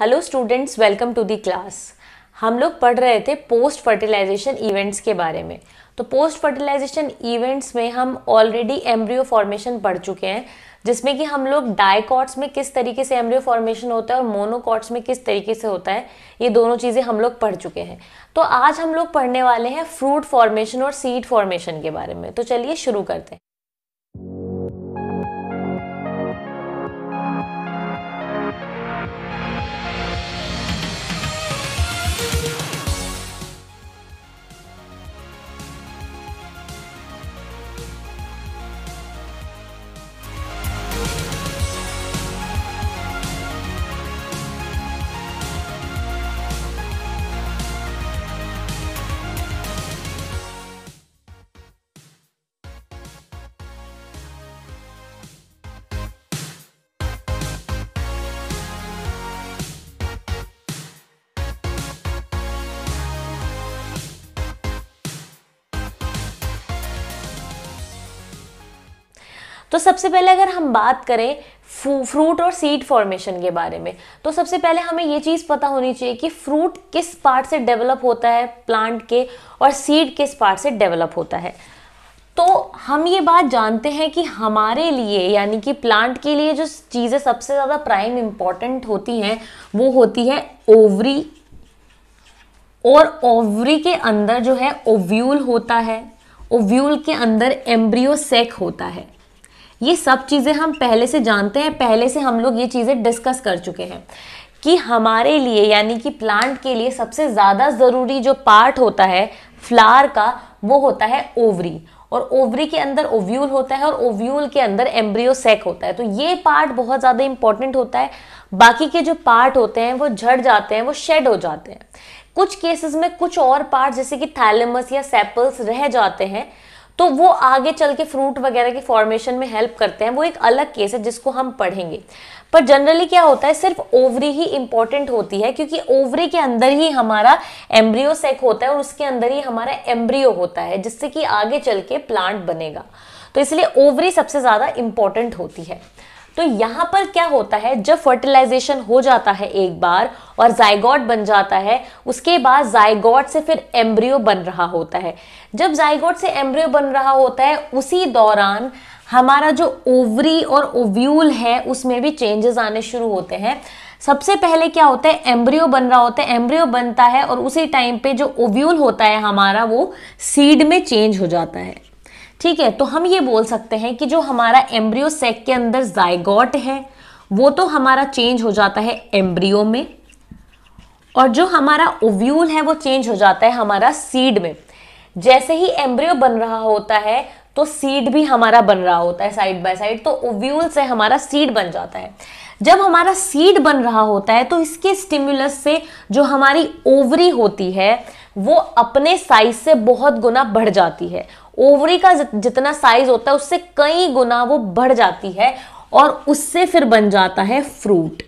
hello students welcome to the class हम लोग पढ़ रहे थे पोस्ट फर्टिलाइजेशन इवेंट्स के बारे में तो पोस्ट फर्टिलाइजेशन इवेंट्स में हम ऑलरेडी एम्ब्रियो फॉर्मेशन पढ़ चुके हैं जिसमें कि हम लोग डायकॉट्स में किस तरीके से एम्ब्रियो फॉर्मेशन होता है और मोनोकॉट्स में किस तरीके से होता है ये दोनों चीज़ें हम लोग पढ़ चुके हैं तो आज हम लोग पढ़ने वाले हैं फ्रूट फॉर्मेशन और सीड फॉर्मेशन के बारे में तो चलिए शुरू करते हैं तो सबसे पहले अगर हम बात करें फ्रूट और सीड फॉर्मेशन के बारे में तो सबसे पहले हमें ये चीज़ पता होनी चाहिए कि फ्रूट किस पार्ट से डेवलप होता है प्लांट के और सीड किस पार्ट से डेवलप होता है तो हम ये बात जानते हैं कि हमारे लिए यानी कि प्लांट के लिए जो चीज़ें सबसे ज़्यादा प्राइम इम्पॉर्टेंट होती हैं वो होती है ओवरी और ओवरी के अंदर जो है ओव्यूल होता है ओव्यूल के अंदर एम्ब्रियो सेक होता है ये सब चीज़ें हम पहले से जानते हैं पहले से हम लोग ये चीज़ें डिस्कस कर चुके हैं कि हमारे लिए यानी कि प्लांट के लिए सबसे ज़्यादा ज़रूरी जो पार्ट होता है फ्लावर का वो होता है ओवरी और ओवरी के अंदर ओव्यूल होता है और ओव्यूल के अंदर एम्ब्रियो सेक होता है तो ये पार्ट बहुत ज़्यादा इंपॉर्टेंट होता है बाकी के जो पार्ट होते हैं वो झड़ जाते हैं वो शेड हो जाते हैं कुछ केसेस में कुछ और पार्ट जैसे कि थैलेमस या सेपल्स रह जाते हैं तो वो आगे चल के फ्रूट वगैरह के फॉर्मेशन में हेल्प करते हैं वो एक अलग केस है जिसको हम पढ़ेंगे पर जनरली क्या होता है सिर्फ ओवरी ही इंपॉर्टेंट होती है क्योंकि ओवरी के अंदर ही हमारा एम्ब्रियो सेक होता है और उसके अंदर ही हमारा एम्ब्रियो होता है जिससे कि आगे चल के प्लांट बनेगा तो इसलिए ओवरी सबसे ज़्यादा इंपॉर्टेंट होती है तो यहाँ पर क्या होता है जब फर्टिलाइजेशन हो जाता है एक बार और जायगॉट बन जाता है उसके बाद जायगॉट से फिर एम्ब्रियो बन रहा होता है जब जायगॉट से एम्ब्रियो बन रहा होता है उसी दौरान हमारा जो ओवरी और ओव्यूल है उसमें भी चेंजेस आने शुरू होते हैं सबसे पहले क्या होता है एम्ब्रियो बन रहा होता है एम्ब्रियो बनता है और उसी टाइम पे जो ओव्यूल होता है हमारा वो सीड में चेंज हो जाता है ठीक है तो हम ये बोल सकते हैं कि जो हमारा एम्ब्रियो सेक के अंदर जायगॉट है वो तो हमारा चेंज हो जाता है एम्ब्रियो में और जो हमारा ओव्यूल है वो चेंज हो जाता है हमारा सीड में जैसे ही एम्ब्रियो बन रहा होता है तो सीड भी हमारा बन रहा होता है साइड बाय साइड तो ओव्यूल से हमारा सीड बन जाता है जब हमारा सीड बन रहा होता है तो इसके स्टिमुलस से जो हमारी ओवरी होती है वो अपने साइज से बहुत गुना बढ़ जाती है ओवरी का जितना साइज होता है उससे कई गुना वो बढ़ जाती है और उससे फिर बन जाता है फ्रूट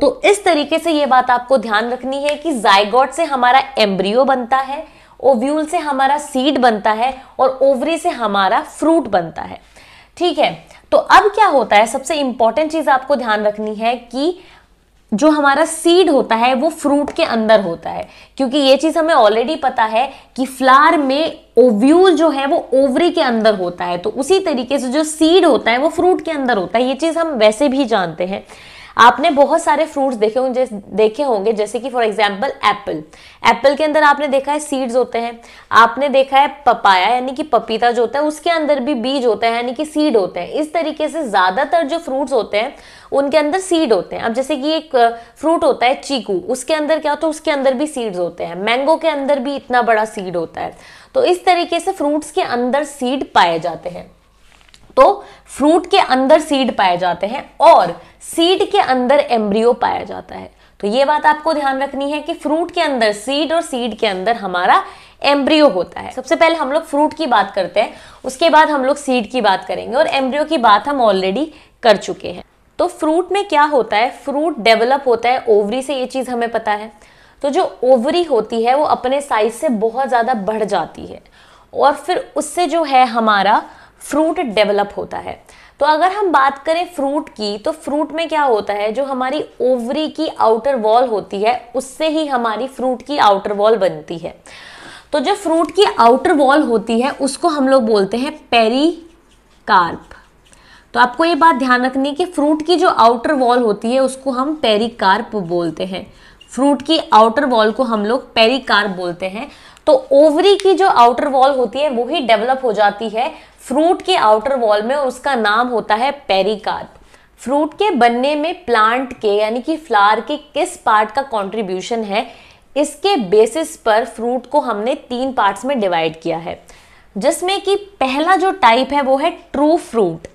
तो इस तरीके से ये बात आपको ध्यान रखनी है कि जायगॉट से हमारा एम्ब्रियो बनता है ओव्यूल से हमारा सीड बनता है और ओवरी से हमारा फ्रूट बनता है ठीक है तो अब क्या होता है सबसे इंपॉर्टेंट चीज आपको ध्यान रखनी है कि जो हमारा सीड होता है वो फ्रूट के अंदर होता है क्योंकि ये चीज़ हमें ऑलरेडी पता है कि फ्लावर में ओव्यूल जो है वो ओवरी के अंदर होता है तो उसी तरीके से जो सीड होता है वो फ्रूट के अंदर होता है ये चीज़ हम वैसे भी जानते हैं आपने बहुत सारे फ्रूट्स देखे होंगे देखे होंगे जैसे कि फॉर एग्जाम्पल एप्पल एप्पल के अंदर आपने देखा है सीड्स होते हैं आपने देखा है पपाया यानी कि पपीता जो होता है उसके अंदर भी बीज होता है यानी कि सीड होते हैं इस तरीके से ज़्यादातर जो फ्रूट्स होते हैं उनके अंदर सीड होते हैं अब जैसे कि एक फ्रूट होता है चीकू उसके अंदर क्या होता है उसके अंदर भी सीड्स होते हैं मैंगो के अंदर भी इतना बड़ा सीड होता है तो इस तरीके से फ्रूट्स के अंदर सीड पाए जाते हैं तो फ्रूट के अंदर सीड पाए जाते हैं और सीड के अंदर एम्ब्रियो पाया जाता है तो ये बात आपको ध्यान रखनी है कि फ्रूट के अंदर सीड और सीड के अंदर हमारा एम्ब्रियो होता है सबसे पहले हम लोग फ्रूट की बात करते हैं उसके बाद हम लोग सीड की बात करेंगे और एम्ब्रियो की बात हम ऑलरेडी कर चुके हैं तो फ्रूट में क्या होता है फ्रूट डेवलप होता है ओवरी से ये चीज़ हमें पता है तो जो ओवरी होती है वो अपने साइज से बहुत ज़्यादा बढ़ जाती है और फिर उससे जो है हमारा फ्रूट डेवलप होता है तो अगर हम बात करें फ्रूट की तो फ्रूट में क्या होता है जो हमारी ओवरी की आउटर वॉल होती है उससे ही हमारी फ्रूट की आउटर वॉल बनती है तो जो फ्रूट की आउटर वॉल होती है उसको हम लोग बोलते हैं पेरिकार्प तो आपको ये बात ध्यान रखनी कि फ्रूट की जो आउटर वॉल होती है उसको हम पेरिकार्प बोलते हैं फ्रूट की आउटर वॉल को हम लोग पेरिकार्प बोलते हैं तो ओवरी की जो आउटर वॉल होती है वो ही डेवलप हो जाती है फ्रूट के आउटर वॉल में और उसका नाम होता है पेरिकार्प फ्रूट के बनने में प्लांट के यानी कि फ्लावर के किस पार्ट का कंट्रीब्यूशन है इसके बेसिस पर फ्रूट को हमने तीन पार्ट्स में डिवाइड किया है जिसमें कि पहला जो टाइप है वो है ट्रू फ्रूट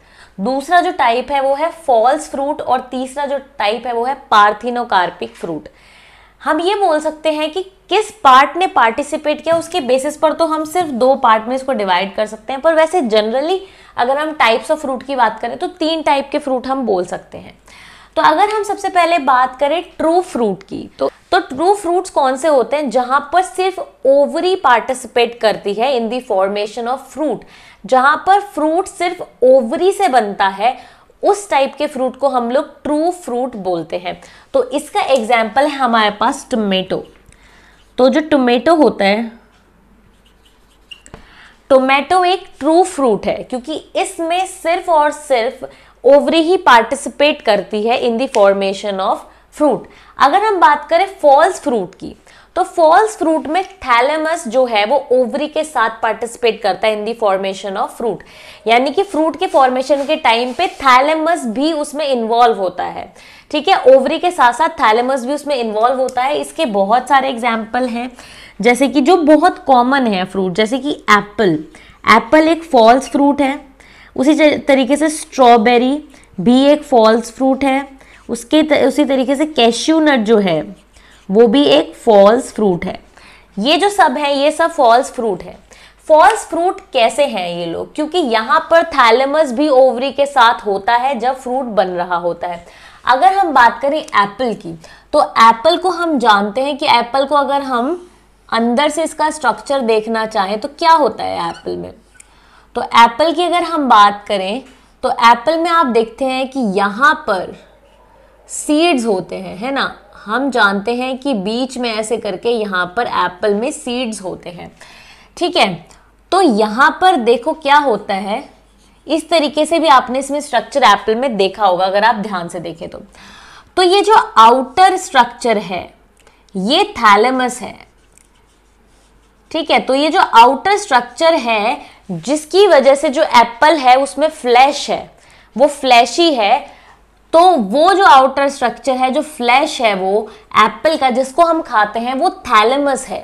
दूसरा जो टाइप है वो है फॉल्स फ्रूट और तीसरा जो टाइप है वो है पार्थिनोकार्पिक फ्रूट हम ये बोल सकते हैं कि किस पार्ट ने पार्टिसिपेट किया उसके बेसिस पर तो हम सिर्फ दो पार्ट में इसको डिवाइड कर सकते हैं पर वैसे जनरली अगर हम टाइप्स ऑफ फ्रूट की बात करें तो तीन टाइप के फ्रूट हम बोल सकते हैं तो अगर हम सबसे पहले बात करें ट्रू फ्रूट की तो तो ट्रू फ्रूट्स कौन से होते हैं जहां पर सिर्फ ओवरी पार्टिसिपेट करती है in the formation of fruit जहां पर फ्रूट सिर्फ ओवरी से बनता है उस टाइप के फ्रूट को हम लोग ट्रू फ्रूट बोलते हैं तो इसका एग्जाम्पल है हमारे पास टोमेटो तो जो टोमेटो होता है टोमेटो एक ट्रू फ्रूट है क्योंकि इसमें सिर्फ और सिर्फ ओवरी ही पार्टिसिपेट करती है in the formation of fruit अगर हम बात करें फॉल्स फ्रूट की तो फॉल्स फ्रूट में थैलेमस जो है वो ओवरी के साथ पार्टिसिपेट करता है in the formation of fruit यानी कि फ्रूट के फॉर्मेशन के टाइम पे थैलेमस भी उसमें इन्वॉल्व होता है ठीक है ओवरी के साथ साथ थैलेमस भी उसमें इन्वॉल्व होता है इसके बहुत सारे एग्जाम्पल हैं जैसे कि जो बहुत कॉमन है फ्रूट जैसे कि एप्पल एप्पल एक फॉल्स फ्रूट है उसी तरीके से स्ट्रॉबेरी भी एक फॉल्स फ्रूट है उसके उसी तरीके से कैश्यू नट जो है वो भी एक फॉल्स फ्रूट है ये जो सब है ये सब फॉल्स फ्रूट है फॉल्स फ्रूट कैसे हैं ये लोग क्योंकि यहाँ पर थैलेमस भी ओवरी के साथ होता है जब फ्रूट बन रहा होता है अगर हम बात करें एप्पल की तो एप्पल को हम जानते हैं कि एप्पल को अगर हम अंदर से इसका स्ट्रक्चर देखना चाहें तो क्या होता है एप्पल में तो एप्पल की अगर हम बात करें तो एप्पल में आप देखते हैं कि यहाँ पर सीड्स होते हैं है ना हम जानते हैं कि बीच में ऐसे करके यहाँ पर एप्पल में सीड्स होते हैं ठीक है तो यहाँ पर देखो क्या होता है इस तरीके से भी आपने इसमें स्ट्रक्चर एप्पल में देखा होगा अगर आप ध्यान से देखें तो तो ये जो आउटर स्ट्रक्चर है ये थैलेमस है ठीक है तो ये जो आउटर स्ट्रक्चर है जिसकी वजह से जो एप्पल है उसमें फ्लैश है वो फ्लैशी है तो वो जो आउटर स्ट्रक्चर है जो फ्लैश है वो एप्पल का जिसको हम खाते हैं वो थैलेमस है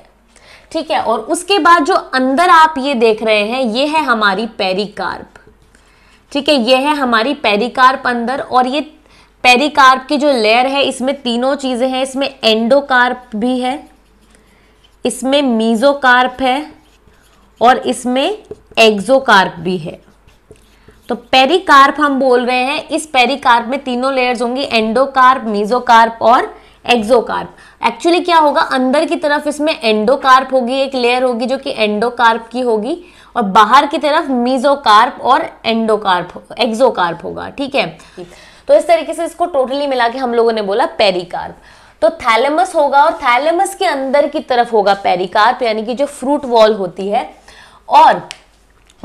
ठीक है और उसके बाद जो अंदर आप ये देख रहे हैं ये है हमारी पेरिकार्प ठीक है ये है हमारी पेरिकार्प अंदर और ये पेरिकार्प की जो लेयर है इसमें तीनों चीज़ें हैं इसमें एंडोकार्प भी है इसमें मीजोकार्प है और इसमें एग्जोकार्प भी है तो पेरिकार्प हम बोल रहे हैं इस पेरिकार्प में तीनों लेयर्स होंगी एंडोकार्प मीजोकार्प और एक्सोकार्प एक्चुअली क्या होगा अंदर की तरफ इसमें एंडोकार्प होगी एक लेयर होगी जो कि एंडोकार्प की होगी और बाहर की तरफ मीजोकार्प और एंडोकार्प एक्सोकार्प होगा ठीक है तो इस तरीके से इसको टोटली मिला के हम लोगों ने बोला पेरिकार्प तो थैलेमस होगा और थैलेमस के अंदर की तरफ होगा पेरिकार्प यानी कि जो फ्रूट वॉल होती है और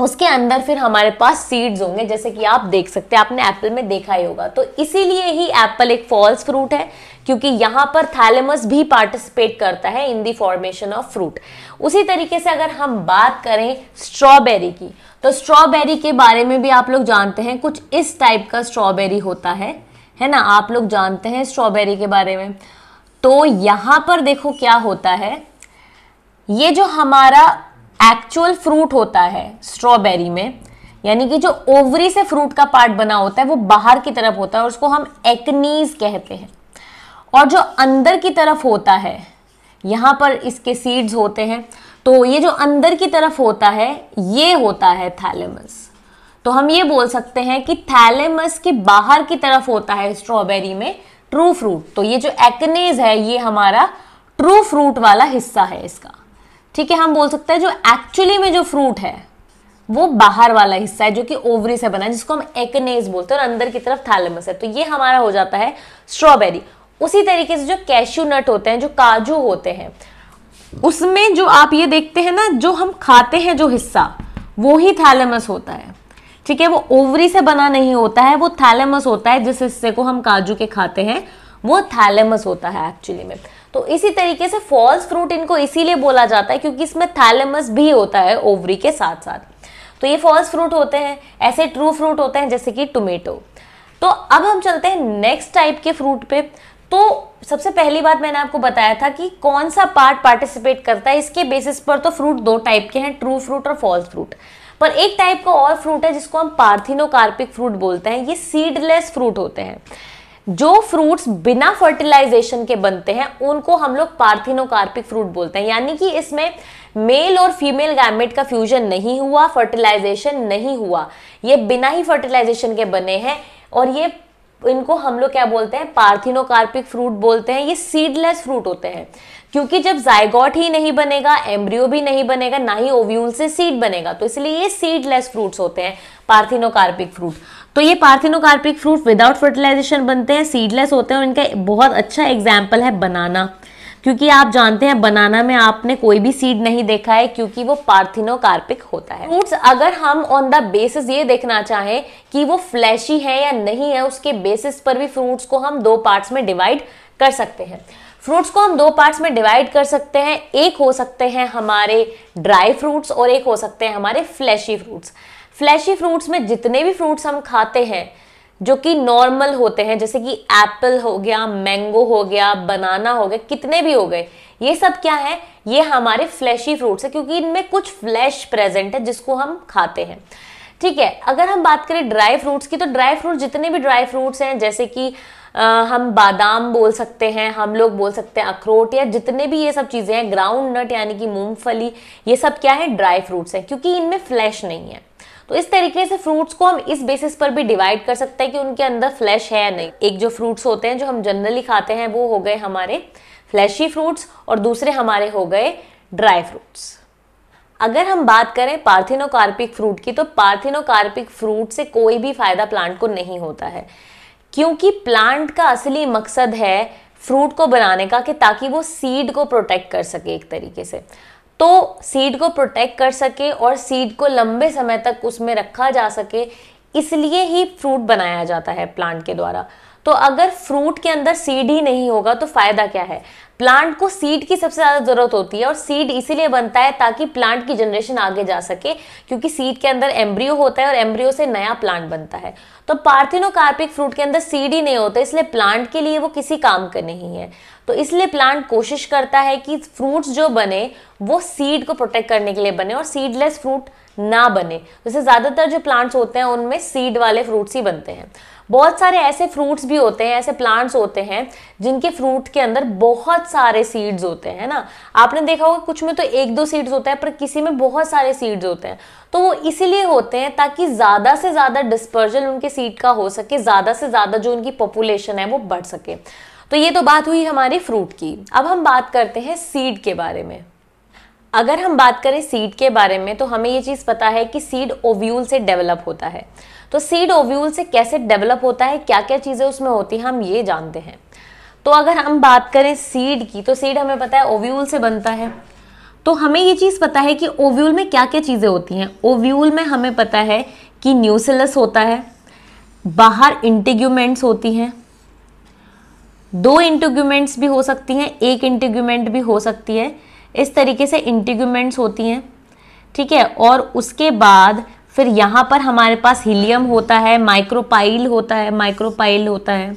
उसके अंदर फिर हमारे पास सीड्स होंगे जैसे कि आप देख सकते हैं आपने एप्पल में देखा ही होगा तो इसीलिए ही एप्पल एक फॉल्स फ्रूट है क्योंकि यहाँ पर थैलेमस भी पार्टिसिपेट करता है in the formation of fruit उसी तरीके से अगर हम बात करें स्ट्रॉबेरी की तो स्ट्रॉबेरी के बारे में भी आप लोग जानते हैं कुछ इस टाइप का स्ट्रॉबेरी होता है है ना आप लोग जानते हैं स्ट्रॉबेरी के बारे में तो यहाँ पर देखो क्या होता है ये जो हमारा एक्चुअल फ्रूट होता है स्ट्रॉबेरी में यानी कि जो ओवरी से फ्रूट का पार्ट बना होता है वो बाहर की तरफ होता है और उसको हम एक्नीज कहते हैं और जो अंदर की तरफ होता है यहाँ पर इसके सीड्स होते हैं तो ये जो अंदर की तरफ होता है ये होता है थैलेमस तो हम ये बोल सकते हैं कि थैलेमस के बाहर की तरफ होता है स्ट्रॉबेरी में ट्रू फ्रूट तो ये जो एक्नेज है ये हमारा ट्रू फ्रूट वाला हिस्सा है इसका ठीक है हम बोल सकते हैं जो एक्चुअली में जो फ्रूट है वो बाहर वाला हिस्सा है जो कि ओवरी से बना है जिसको हम एक्नेस बोलते हैं और अंदर की तरफ थैलेमस है तो ये हमारा हो जाता है स्ट्रॉबेरी उसी तरीके से जो कैश्यू नट होते हैं जो काजू होते हैं उसमें जो आप ये देखते हैं ना जो हम खाते हैं जो हिस्सा वो ही थैलेमस होता है ठीक है वो ओवरी से बना नहीं होता है वो थैलेमस होता है जिस हिस्से को हम काजू के खाते हैं वो थैलेमस होता है एक्चुअली में तो इसी तरीके से फॉल्स फ्रूट इनको इसीलिए बोला जाता है क्योंकि इसमें थैलेमस भी होता है ओवरी के साथ साथ तो ये फॉल्स फ्रूट होते हैं ऐसे ट्रू फ्रूट होते हैं जैसे कि टोमेटो तो अब हम चलते हैं नेक्स्ट टाइप के फ्रूट पे तो सबसे पहली बात मैंने आपको बताया था कि कौन सा पार्ट पार्टिसिपेट करता है इसके बेसिस पर तो फ्रूट दो टाइप के हैं ट्रू फ्रूट और फॉल्स फ्रूट पर एक टाइप का और फ्रूट है जिसको हम पार्थिनोकार्पिक फ्रूट बोलते हैं ये सीडलेस फ्रूट होते हैं जो फ्रूट्स बिना फर्टिलाइजेशन के बनते हैं उनको हम लोग पार्थिनोकार्पिक फ्रूट बोलते हैं यानी कि इसमें मेल और फीमेल गैमेट का फ्यूजन नहीं हुआ फर्टिलाइजेशन नहीं हुआ ये बिना ही फर्टिलाइजेशन के बने हैं और ये इनको हम लोग क्या बोलते हैं पार्थिनोकार्पिक फ्रूट बोलते हैं ये सीडलेस फ्रूट होते हैं क्योंकि जब जायगॉट ही नहीं बनेगा एम्ब्रियो भी नहीं बनेगा ना ही ओव्यूल से सीड बनेगा तो इसलिए ये सीडलेस फ्रूट्स होते हैं पार्थिनोकार्पिक फ्रूट तो ये पार्थिनोकार्पिक फ्रूट विदाउट फर्टिलाइजेशन बनते हैं सीडलेस होते हैं और इनका बहुत अच्छा एग्जाम्पल है बनाना क्योंकि आप जानते हैं बनाना में आपने कोई भी सीड नहीं देखा है क्योंकि वो पार्थिनोकार्पिक होता है फ्रूट्स अगर हम ऑन द बेसिस ये देखना चाहें कि वो फ्लैशी है या नहीं है उसके बेसिस पर भी फ्रूट्स को हम दो पार्ट्स में डिवाइड कर सकते हैं फ्रूट्स को हम दो पार्ट्स में डिवाइड कर सकते हैं एक हो सकते हैं हमारे ड्राई फ्रूट्स और एक हो सकते हैं हमारे फ्लैशी फ्रूट्स फ्लैशी फ्रूट्स में जितने भी फ्रूट्स हम खाते हैं जो कि नॉर्मल होते हैं जैसे कि एप्पल हो गया मैंगो हो गया बनाना हो गया कितने भी हो गए ये सब क्या है ये हमारे फ्लैशी फ्रूट्स है क्योंकि इनमें कुछ फ्लैश प्रेजेंट है जिसको हम खाते हैं ठीक है अगर हम बात करें ड्राई फ्रूट्स की तो ड्राई फ्रूट जितने भी ड्राई फ्रूट्स हैं जैसे कि आ, हम बादाम बोल सकते हैं हम लोग बोल सकते हैं अखरोट या जितने भी ये सब चीज़ें हैं ग्राउंड नट यानी कि मूंगफली ये सब क्या है ड्राई फ्रूट्स हैं क्योंकि इनमें फ्लैश नहीं है तो इस तरीके से फ्रूट्स को हम इस बेसिस पर भी डिवाइड कर सकते हैं कि उनके अंदर फ्लैश है या नहीं एक जो फ्रूट्स होते हैं जो हम जनरली खाते हैं वो हो गए हमारे फ्लैशी फ्रूट्स और दूसरे हमारे हो गए ड्राई फ्रूट्स अगर हम बात करें पार्थिनोकार्पिक फ्रूट की तो पार्थिनोकार्पिक फ्रूट से कोई भी फायदा प्लांट को नहीं होता है क्योंकि प्लांट का असली मकसद है फ्रूट को बनाने का कि ताकि वो सीड को प्रोटेक्ट कर सके एक तरीके से तो सीड को प्रोटेक्ट कर सके और सीड को लंबे समय तक उसमें रखा जा सके इसलिए ही फ्रूट बनाया जाता है प्लांट के द्वारा तो अगर फ्रूट के अंदर सीड ही नहीं होगा तो फ़ायदा क्या है प्लांट को सीड की सबसे ज़्यादा ज़रूरत होती है और सीड इसीलिए बनता है ताकि प्लांट की जनरेशन आगे जा सके क्योंकि सीड के अंदर एम्ब्रियो होता है और एम्ब्रियो से नया प्लांट बनता है तो पार्थिनोकार्पिक फ्रूट के अंदर सीड ही नहीं होता इसलिए प्लांट के लिए वो किसी काम का नहीं है तो इसलिए प्लांट कोशिश करता है कि फ्रूट्स जो बने वो सीड को प्रोटेक्ट करने के लिए बने और सीडलेस फ्रूट ना बने जैसे ज़्यादातर जो प्लांट्स होते हैं उनमें सीड वाले फ्रूट्स ही बनते हैं बहुत सारे ऐसे फ्रूट्स भी होते हैं ऐसे प्लांट्स होते हैं जिनके फ्रूट के अंदर बहुत सारे सीड्स होते हैं ना आपने देखा होगा कुछ में तो एक दो सीड्स होता है पर किसी में बहुत सारे सीड्स होते हैं तो वो इसीलिए होते हैं ताकि ज़्यादा से ज़्यादा डिस्पर्जल उनके सीड का हो सके ज़्यादा से ज़्यादा जो उनकी पॉपुलेशन है वो बढ़ सके तो ये तो बात हुई हमारी फ्रूट की अब हम बात करते हैं सीड के बारे में अगर हम बात करें सीड के बारे में तो हमें ये चीज़ पता है कि सीड ओव्यूल से डेवलप होता है तो सीड ओव्यूल से कैसे डेवलप होता है क्या क्या चीज़ें उसमें होती हैं हम ये जानते हैं तो अगर हम बात करें सीड की तो सीड हमें पता है ओव्यूल से बनता है तो हमें ये चीज़ पता है कि ओव्यूल में क्या क्या चीज़ें होती हैं ओव्यूल में हमें पता है कि न्यूसेलस होता है बाहर इंटिग्यूमेंट्स होती हैं दो इंटिग्यूमेंट्स भी हो सकती हैं एक इंटिग्यूमेंट भी हो सकती है इस तरीके से इंटिग्यूमेंट्स होती हैं ठीक है और उसके बाद फिर यहाँ पर हमारे पास हीलियम होता है माइक्रोपाइल होता है माइक्रोपाइल होता है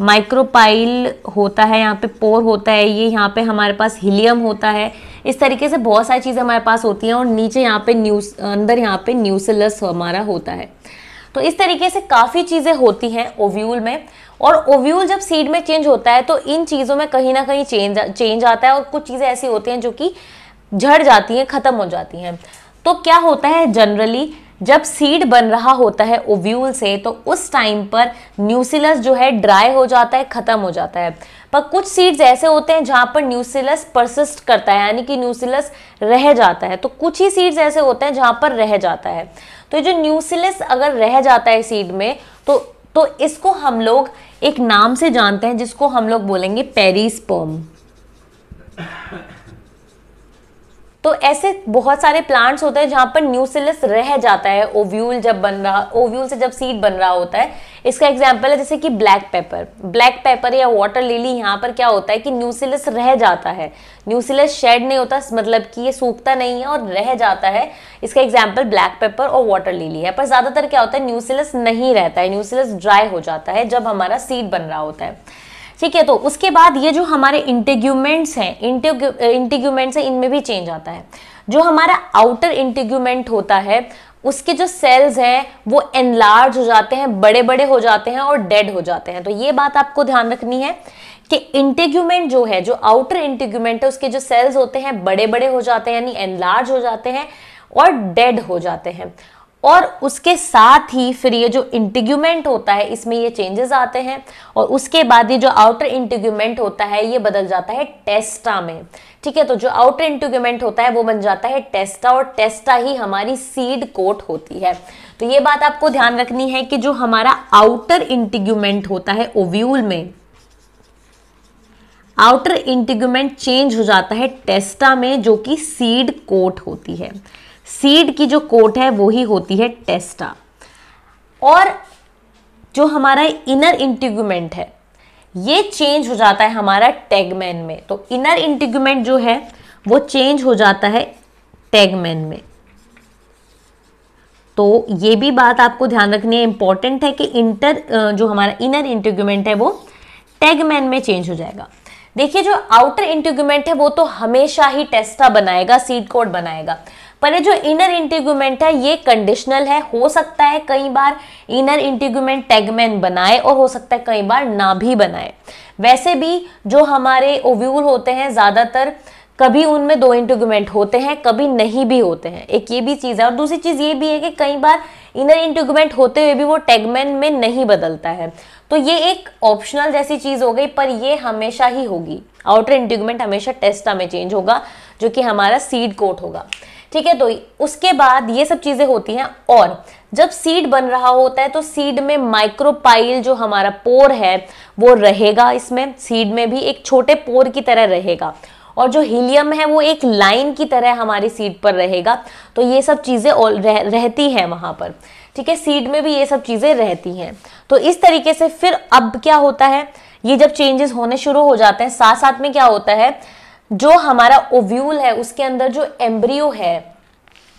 माइक्रोपाइल होता है यहाँ पे पोर होता है ये यहाँ पे हमारे पास हीलियम होता है इस तरीके से बहुत सारी चीज़ें हमारे पास होती हैं और नीचे यहाँ पे न्यूस अंदर यहाँ पे न्यूसलस हमारा होता है तो इस तरीके से काफ़ी चीज़ें होती हैं ओव्यूल में और ओव्यूल जब सीड में चेंज होता है तो इन चीज़ों में कहीं ना कहीं चेंज चेंज आता है और कुछ चीज़ें ऐसी होती हैं जो कि झड़ जाती हैं ख़त्म हो जाती हैं तो क्या होता है जनरली जब सीड बन रहा होता है ओव्यूल से तो उस टाइम पर न्यूसिलस जो है ड्राई हो जाता है ख़त्म हो जाता है पर कुछ सीड्स ऐसे होते हैं जहाँ पर न्यूसिलस परसिस्ट करता है यानी कि न्यूसिलस रह जाता है तो कुछ ही सीड्स ऐसे होते हैं जहाँ पर रह जाता है तो जो न्यूसिलस अगर रह जाता है सीड में तो तो इसको हम लोग एक नाम से जानते हैं जिसको हम लोग बोलेंगे पेरीस्पर्म तो ऐसे बहुत सारे प्लांट्स होते हैं जहाँ पर न्यूसिलस रह जाता है ओव्यूल जब बन रहा ओव्यूल से जब सीड बन रहा होता है इसका एग्जाम्पल है जैसे कि ब्लैक पेपर ब्लैक पेपर या वाटर लिली यहाँ पर क्या होता है कि न्यूसिलस रह जाता है न्यूसिलस शेड नहीं होता मतलब कि ये सूखता नहीं है और रह जाता है इसका एग्जाम्पल ब्लैक पेपर और वाटर लिली है पर ज़्यादातर क्या होता है न्यूसिलस नहीं रहता है न्यूसिलस ड्राई हो जाता है जब हमारा सीड बन रहा होता है ठीक है तो उसके बाद ये जो हमारे इंटेग्यूमेंट्स हैं इंटेग्यूमेंट्स हैं इनमें भी चेंज आता है जो हमारा आउटर इंटेग्यूमेंट होता है उसके जो सेल्स हैं वो एनलार्ज हो जाते हैं बड़े बड़े हो जाते हैं और डेड हो जाते हैं तो ये बात आपको ध्यान रखनी है कि इंटेग्यूमेंट जो है जो आउटर इंटेग्यूमेंट है उसके जो सेल्स होते हैं बड़े बड़े हो जाते हैं यानी एनलार्ज हो जाते हैं और डेड हो जाते हैं और उसके साथ ही फिर ये जो इंटिग्यूमेंट होता है इसमें ये चेंजेस आते हैं और उसके बाद ये जो आउटर इंटिग्यूमेंट होता है ये बदल जाता है टेस्टा में ठीक है तो जो आउटर इंटिग्यूमेंट होता है वो बन जाता है टेस्टा और टेस्टा ही हमारी सीड कोट होती है तो ये बात आपको ध्यान रखनी है कि जो हमारा आउटर इंटिग्यूमेंट होता है ओव्यूल में आउटर इंटिग्यूमेंट चेंज हो जाता है टेस्टा में जो कि सीड कोट होती है सीड की जो कोट है वो ही होती है टेस्टा और जो हमारा इनर इंटिग्यूमेंट है ये चेंज हो जाता है हमारा टैगमैन में तो इनर इंटिग्यूमेंट जो है वो चेंज हो जाता है टैगमैन में तो ये भी बात आपको ध्यान रखनी है इंपॉर्टेंट है कि इंटर जो हमारा इनर इंटिग्यूमेंट है वो टैगमैन में चेंज हो जाएगा देखिए जो आउटर इंटिग्यूमेंट है वो तो हमेशा ही टेस्टा बनाएगा सीड कोड बनाएगा पर ये जो इनर इंटीग्यूमेंट है ये कंडीशनल है हो सकता है कई बार इनर इंटीग्यूमेंट टैगमैन बनाए और हो सकता है कई बार ना भी बनाए वैसे भी जो हमारे ओव्यूल होते हैं ज़्यादातर कभी उनमें दो इंटीग्यूमेंट होते हैं कभी नहीं भी होते हैं एक ये भी चीज़ है और दूसरी चीज़ ये भी है कि कई बार इनर इंटीग्यूमेंट होते हुए भी वो टैगमैन में नहीं बदलता है तो ये एक ऑप्शनल जैसी चीज़ हो गई पर ये हमेशा ही होगी आउटर इंटीग्यूमेंट हमेशा टेस्टा में चेंज होगा जो कि हमारा सीड कोट होगा ठीक है तो उसके बाद ये सब चीजें होती हैं और जब सीड बन रहा होता है तो सीड में माइक्रोपाइल जो हमारा पोर है वो रहेगा इसमें सीड में भी एक छोटे पोर की तरह रहेगा और जो हीलियम है वो एक लाइन की तरह हमारी सीट पर रहेगा तो ये सब चीज़ें रह, रहती हैं वहां पर ठीक है सीड में भी ये सब चीज़ें रहती हैं तो इस तरीके से फिर अब क्या होता है ये जब चेंजेस होने शुरू हो जाते हैं साथ साथ में क्या होता है जो हमारा ओव्यूल है उसके अंदर जो एम्ब्रियो है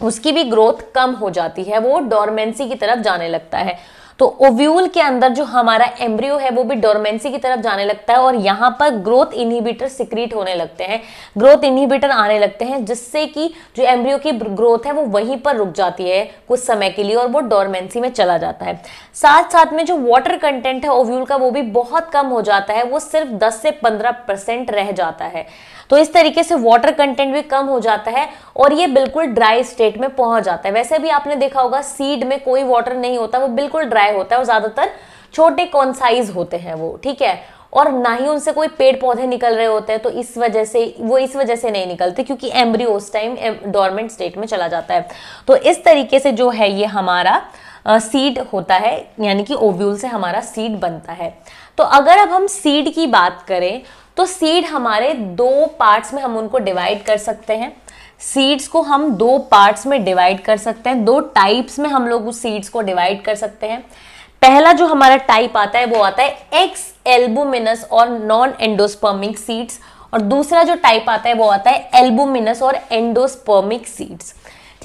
उसकी भी ग्रोथ कम हो जाती है वो डोरमेंसी की तरफ जाने लगता है तो ओव्यूल के अंदर जो हमारा एम्ब्रियो है वो भी डोरमेंसी की तरफ जाने लगता है और यहाँ पर ग्रोथ इनहिबिटर सिक्रीट होने लगते हैं ग्रोथ इनहिबिटर आने लगते हैं जिससे कि जो एम्ब्रियो की ग्रोथ है वो वहीं पर रुक जाती है कुछ समय के लिए और वो डोरमेंसी में चला जाता है साथ साथ में जो वाटर कंटेंट है ओव्यूल का वो भी बहुत कम हो जाता है वो सिर्फ दस से पंद्रह रह जाता है तो इस तरीके से वाटर कंटेंट भी कम हो जाता है और ये बिल्कुल ड्राई स्टेट में पहुंच जाता है वैसे भी आपने देखा होगा सीड में कोई वाटर नहीं होता वो बिल्कुल ड्राई होता है और ज़्यादातर छोटे कॉन्साइज होते हैं वो ठीक है और ना ही उनसे कोई पेड़ पौधे निकल रहे होते हैं तो इस वजह से वो इस वजह से नहीं निकलते क्योंकि एम्ब्रियो उस टाइम डॉर्मेंट स्टेट में चला जाता है तो इस तरीके से जो है ये हमारा सीड होता है यानी कि ओव्यूल से हमारा सीड बनता है तो अगर अब हम सीड की बात करें तो सीड हमारे दो पार्ट्स में हम उनको डिवाइड कर सकते हैं सीड्स को हम दो पार्ट्स में डिवाइड कर सकते हैं दो टाइप्स में हम लोग उस सीड्स को डिवाइड कर सकते हैं पहला जो हमारा टाइप आता है वो आता है एक्स एल्बुमिनस और नॉन एंडोस्पर्मिक सीड्स और दूसरा जो टाइप आता है वो आता है एल्बुमिनस और एंडोस्पर्मिक सीड्स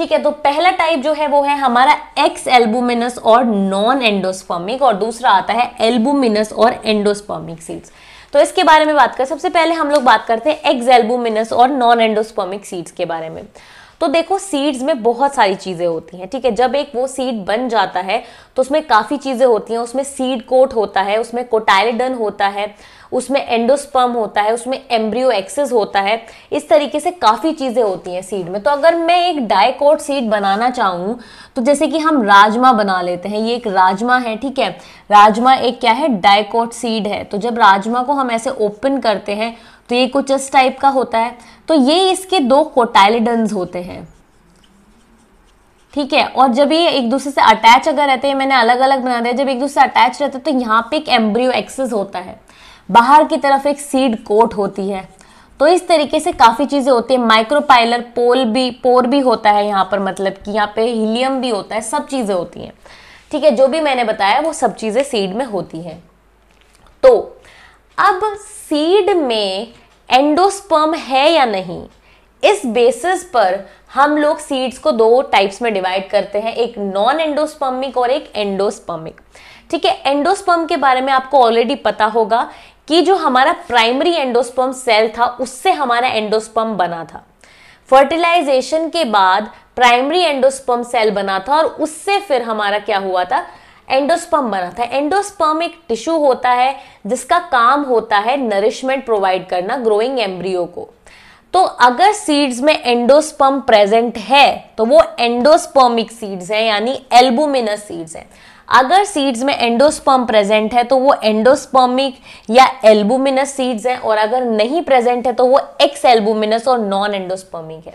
ठीक है तो पहला टाइप जो है वो है हमारा एक्स एल्बुमिनस और नॉन एंडोस्पर्मिक और दूसरा आता है एल्बुमिनस और एंडोस्पर्मिक सीड्स तो इसके बारे में बात कर सबसे पहले हम लोग बात करते हैं एक्स एल्बुमिनस और नॉन एंडोस्पर्मिक सीड्स के बारे में तो देखो सीड्स में बहुत सारी चीज़ें होती हैं ठीक है जब एक वो सीड बन जाता है तो उसमें काफ़ी चीज़ें होती हैं उसमें सीड कोट होता है उसमें कोटाइलिडन होता है उसमें एंडोस्पर्म होता है उसमें एम्ब्रियो एक्सेस होता है इस तरीके से काफ़ी चीज़ें होती हैं सीड में तो अगर मैं एक डायकोट सीड बनाना चाहूँ तो जैसे कि हम राजमा बना लेते हैं ये एक राजमा है ठीक है राजमा एक क्या है डायकोट सीड है तो जब राजमा को हम ऐसे ओपन करते हैं तो ये कुछ इस टाइप का होता है तो ये इसके दो कोटाइलिडन्स होते हैं ठीक है और जब ये एक दूसरे से अटैच अगर रहते हैं मैंने अलग अलग बना दिया जब एक दूसरे से अटैच रहते हैं तो यहाँ पे एक एम्ब्रियो एक्सेस होता है बाहर की तरफ एक सीड कोट होती है तो इस तरीके से काफ़ी चीज़ें होती है माइक्रोपाइलर पोल भी पोर भी होता है यहाँ पर मतलब कि यहाँ पे हीलियम भी होता है सब चीज़ें होती हैं ठीक है जो भी मैंने बताया वो सब चीज़ें सीड में होती हैं तो अब सीड में एंडोस्पर्म है या नहीं इस बेसिस पर हम लोग सीड्स को दो टाइप्स में डिवाइड करते हैं एक नॉन एंडोस्पर्मिक और एक एंडोस्पर्मिक ठीक है एंडोस्पर्म के बारे में आपको ऑलरेडी पता होगा कि जो हमारा प्राइमरी एंडोस्पर्म सेल था उससे हमारा एंडोस्पर्म बना था फर्टिलाइजेशन के बाद प्राइमरी एंडोस्पर्म सेल बना था और उससे फिर हमारा क्या हुआ था एंडोस्पर्म बना था एंडोस्पर्म एक टिश्यू होता है जिसका काम होता है नरिशमेंट प्रोवाइड करना ग्रोइंग एम्ब्रियो को तो अगर सीड्स में एंडोस्पर्म प्रेजेंट है तो वो एंडोस्पर्मिक सीड्स हैं यानी एल्बुमिनस सीड्स हैं अगर सीड्स में एंडोस्पर्म प्रेजेंट है तो वो एंडोस्पर्मिक या एल्बुमिनस सीड्स हैं और अगर नहीं प्रेजेंट है तो वो एक्स एल्बुमिनस और नॉन एंडोस्पर्मिक है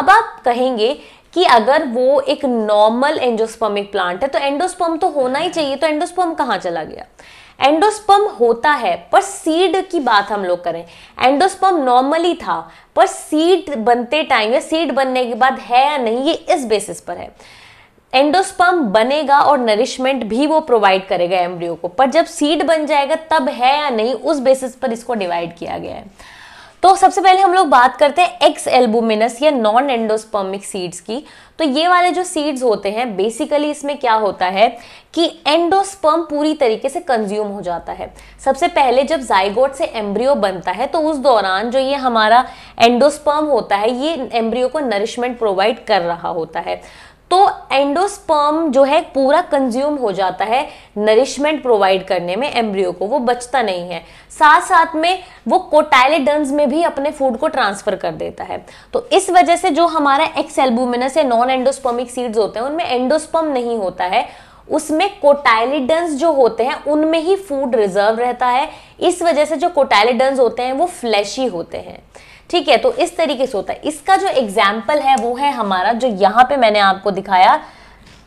अब आप कहेंगे कि अगर वो एक नॉर्मल एंडोस्पर्मिक प्लांट है तो एंडोस्पर्म तो होना ही चाहिए तो एंडोस्पर्म कहाँ चला गया एंडोस्पर्म होता है पर सीड की बात हम लोग करें एंडोस्पर्म नॉर्मली था पर सीड बनते टाइम या सीड बनने के बाद है या नहीं ये इस बेसिस पर है एंडोस्पर्म बनेगा और नरिशमेंट भी वो प्रोवाइड करेगा एम्ब्रियो को पर जब सीड बन जाएगा तब है या नहीं उस बेसिस पर इसको डिवाइड किया गया है तो सबसे पहले हम लोग बात करते हैं एक्स एल्बुमिनस या नॉन एंडोस्पर्मिक सीड्स की तो ये वाले जो सीड्स होते हैं बेसिकली इसमें क्या होता है कि एंडोस्पर्म पूरी तरीके से कंज्यूम हो जाता है सबसे पहले जब जाइगोट से एम्ब्रियो बनता है तो उस दौरान जो ये हमारा एंडोस्पर्म होता है ये एम्ब्रियो को नरिशमेंट प्रोवाइड कर रहा होता है तो एंडोस्पर्म जो है पूरा कंज्यूम हो जाता है नरिशमेंट प्रोवाइड करने में एम्ब्रियो को वो बचता नहीं है साथ साथ में वो कोटाइलेडन्स में भी अपने फूड को ट्रांसफर कर देता है तो इस वजह से जो हमारा एक्स एल्बुमिनस या नॉन एंडोस्पर्मिक सीड्स होते हैं उनमें एंडोस्पर्म नहीं होता है उसमें कोटाइलिडन्स जो होते हैं उनमें ही फूड रिजर्व रहता है इस वजह से जो कोटाइलिडन्स होते हैं वो फ्लैशी होते हैं ठीक है तो इस तरीके से होता है इसका जो एग्जाम्पल है वो है हमारा जो यहाँ पे मैंने आपको दिखाया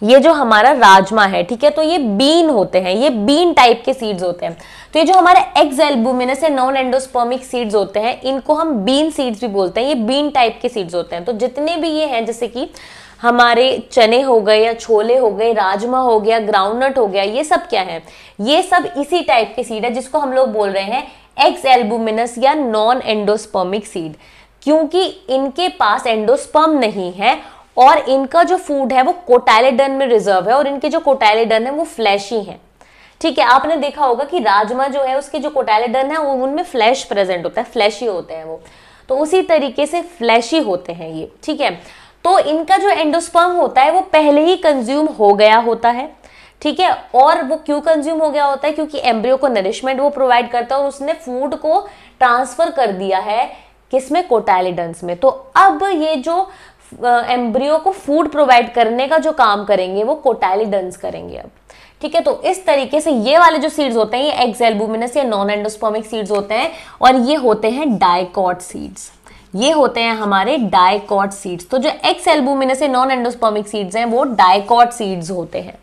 ये जो हमारा राजमा है ठीक है तो ये बीन होते हैं ये बीन टाइप के सीड्स होते हैं तो ये जो हमारे एग्ज एल्बुमिन से नॉन एंडोस्पर्मिक सीड्स होते हैं इनको हम बीन सीड्स भी बोलते हैं ये बीन टाइप के सीड्स होते हैं तो जितने भी ये हैं जैसे कि हमारे चने हो गए या छोले हो गए राजमा हो गया ग्राउंडनट हो गया ये सब क्या है ये सब इसी टाइप के सीड है जिसको हम लोग बोल रहे हैं एक्स एल्बुमिनस या नॉन एंडोस्पर्मिक सीड क्योंकि इनके पास एंडोस्पर्म नहीं है और इनका जो फूड है वो कोटाइलेडन में रिजर्व है और इनके जो कोटाइलेडन है वो फ्लैशी हैं ठीक है आपने देखा होगा कि राजमा जो है उसके जो कोटाइलेडन है वो उनमें फ्लैश प्रेजेंट होता है फ्लैशी होते हैं वो तो उसी तरीके से फ्लैशी होते हैं ये ठीक है तो इनका जो एंडोस्पर्म होता है वो पहले ही कंज्यूम हो गया होता है ठीक है और वो क्यों कंज्यूम हो गया होता है क्योंकि एम्ब्रियो को नरिशमेंट वो प्रोवाइड करता है और उसने फूड को ट्रांसफर कर दिया है किसमें कोटाइलिडन्स में तो अब ये जो एम्ब्रियो को फूड प्रोवाइड करने का जो काम करेंगे वो कोटाइलिडन्स करेंगे अब ठीक है तो इस तरीके से ये वाले जो सीड्स होते हैं ये एल्बुमिनस या नॉन एंडोस्पोमिक सीड्स होते हैं और ये होते हैं डाइकॉट सीड्स ये होते हैं हमारे डाइकॉट सीड्स तो जो एक्स एल्बुमिनस या नॉन एंडोस्पोमिक सीड्स हैं वो डाइकॉट सीड्स होते हैं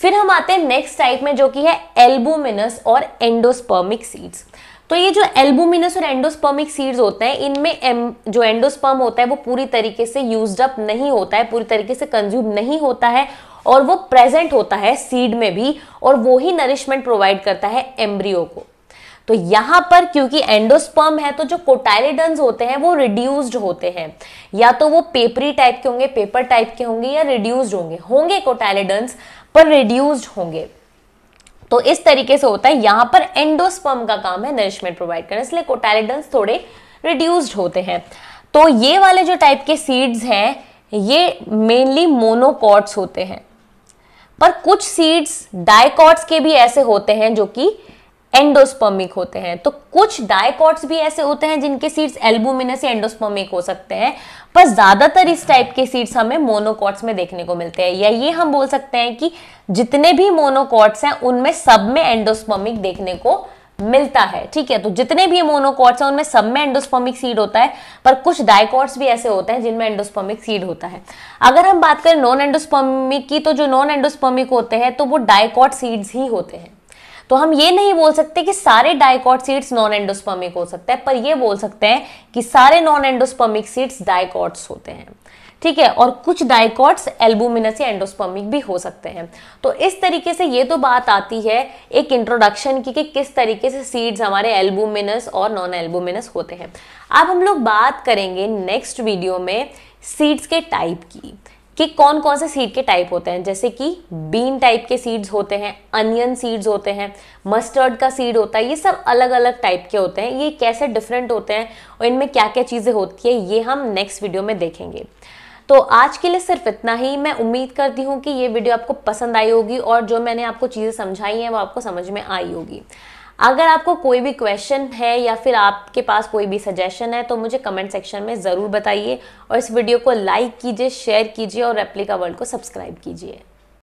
फिर हम आते हैं नेक्स्ट टाइप में जो कि है एल्बुमिनस और एंडोस्पर्मिक सीड्स तो ये जो एल्बुमिनस और एंडोस्पर्मिक सीड्स होते हैं इनमें जो एंडोस्पर्म होता है वो पूरी तरीके से यूज अप नहीं होता है पूरी तरीके से कंज्यूम नहीं होता है और वो प्रेजेंट होता है सीड में भी और वो ही नरिशमेंट प्रोवाइड करता है एम्ब्रियो को तो यहाँ पर क्योंकि एंडोस्पर्म है तो जो कोटाइलिडन्स होते हैं वो रिड्यूस्ड होते हैं या तो वो पेपरी टाइप के होंगे पेपर टाइप के होंगे या रिड्यूस्ड होंगे होंगे कोटाइलिडन्स पर रिड्यूस्ड होंगे तो इस तरीके से होता है यहां पर एंडोस्पर्म का काम है नरिशमेंट प्रोवाइड करना इसलिए कोटेलिडन थोड़े रिड्यूस्ड होते हैं तो ये वाले जो टाइप के सीड्स हैं ये मेनली मोनोकॉट्स होते हैं पर कुछ सीड्स डायकॉट्स के भी ऐसे होते हैं जो कि एंडोस्पर्मिक होते हैं तो कुछ डायकॉट्स भी ऐसे होते हैं जिनके सीड्स एल्बुमिनस या एंडोस्पर्मिक हो सकते हैं पर ज़्यादातर इस टाइप के सीड्स हमें मोनोकॉट्स में देखने को मिलते हैं या ये हम बोल सकते हैं कि जितने भी मोनोकॉट्स हैं उनमें सब में एंडोस्पर्मिक देखने को मिलता है ठीक है तो जितने भी मोनोकॉट्स हैं उनमें सब में एंडोस्पर्मिक सीड होता है पर कुछ डायकॉट्स भी ऐसे होते हैं जिनमें एंडोस्पर्मिक सीड होता है अगर हम बात करें नॉन एंडोस्पर्मिक की तो जो नॉन एंडोस्पर्मिक होते हैं तो वो डायकॉट सीड्स ही होते हैं तो हम ये नहीं बोल सकते कि सारे डायकॉट सीड्स नॉन एंडोस्पर्मिक हो सकता है पर ये बोल सकते हैं कि सारे नॉन एंडोस्पर्मिक सीड्स डायकॉट्स होते हैं ठीक है और कुछ डायकॉट्स एल्बुमिनस या एंडोस्पर्मिक भी हो सकते हैं तो इस तरीके से ये तो बात आती है एक इंट्रोडक्शन की कि किस तरीके से सीड्स हमारे एल्बुमिनस और नॉन एल्बुमिनस होते हैं अब हम लोग बात करेंगे नेक्स्ट वीडियो में सीड्स के टाइप की कि कौन कौन से सीड के टाइप होते हैं जैसे कि बीन टाइप के सीड्स होते हैं अनियन सीड्स होते हैं मस्टर्ड का सीड होता है ये सब अलग अलग टाइप के होते हैं ये कैसे डिफरेंट होते हैं और इनमें क्या क्या चीज़ें होती है ये हम नेक्स्ट वीडियो में देखेंगे तो आज के लिए सिर्फ इतना ही मैं उम्मीद करती हूँ कि ये वीडियो आपको पसंद आई होगी और जो मैंने आपको चीज़ें समझाई हैं वो आपको समझ में आई होगी अगर आपको कोई भी क्वेश्चन है या फिर आपके पास कोई भी सजेशन है तो मुझे कमेंट सेक्शन में ज़रूर बताइए और इस वीडियो को लाइक कीजिए शेयर कीजिए और रेप्लिका वर्ल्ड को सब्सक्राइब कीजिए